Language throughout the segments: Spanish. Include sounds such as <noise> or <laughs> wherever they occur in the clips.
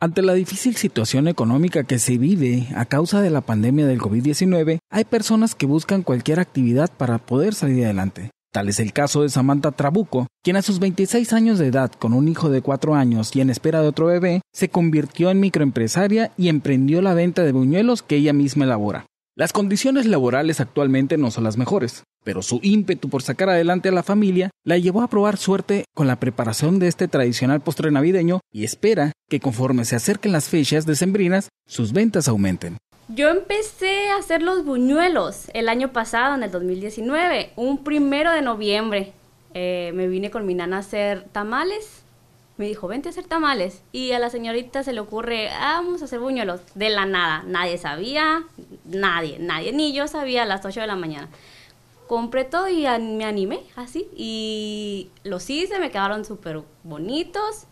Ante la difícil situación económica que se vive a causa de la pandemia del COVID-19, hay personas que buscan cualquier actividad para poder salir adelante. Tal es el caso de Samantha Trabuco, quien a sus 26 años de edad, con un hijo de 4 años y en espera de otro bebé, se convirtió en microempresaria y emprendió la venta de buñuelos que ella misma elabora. Las condiciones laborales actualmente no son las mejores pero su ímpetu por sacar adelante a la familia la llevó a probar suerte con la preparación de este tradicional postre navideño y espera que conforme se acerquen las fechas decembrinas, sus ventas aumenten. Yo empecé a hacer los buñuelos el año pasado, en el 2019, un primero de noviembre. Eh, me vine con mi nana a hacer tamales. Me dijo, vente a hacer tamales. Y a la señorita se le ocurre, vamos a hacer buñuelos. De la nada. Nadie sabía, nadie, nadie. Ni yo sabía a las 8 de la mañana compré todo y me animé así. Y los hice, me quedaron súper bonitos.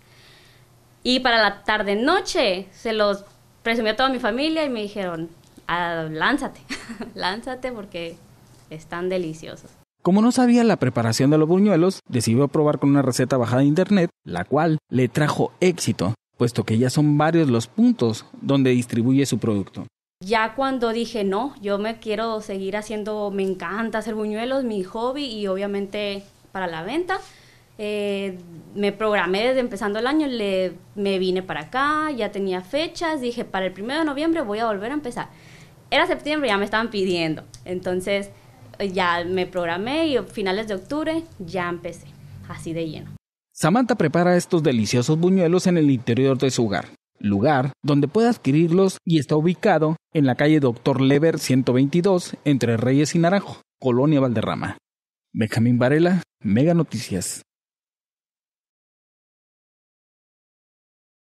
Y para la tarde-noche se los presumí a toda mi familia y me dijeron, ah, lánzate, <laughs> lánzate porque están deliciosos. Como no sabía la preparación de los buñuelos, decidió probar con una receta bajada de internet, la cual le trajo éxito, puesto que ya son varios los puntos donde distribuye su producto. Ya cuando dije, no, yo me quiero seguir haciendo, me encanta hacer buñuelos, mi hobby y obviamente para la venta, eh, me programé desde empezando el año, le, me vine para acá, ya tenía fechas, dije, para el primero de noviembre voy a volver a empezar. Era septiembre, ya me estaban pidiendo. Entonces eh, ya me programé y finales de octubre ya empecé, así de lleno. Samantha prepara estos deliciosos buñuelos en el interior de su hogar lugar donde puede adquirirlos y está ubicado en la calle Doctor Lever 122 entre Reyes y Naranjo, Colonia Valderrama. Benjamín Varela, Mega Noticias.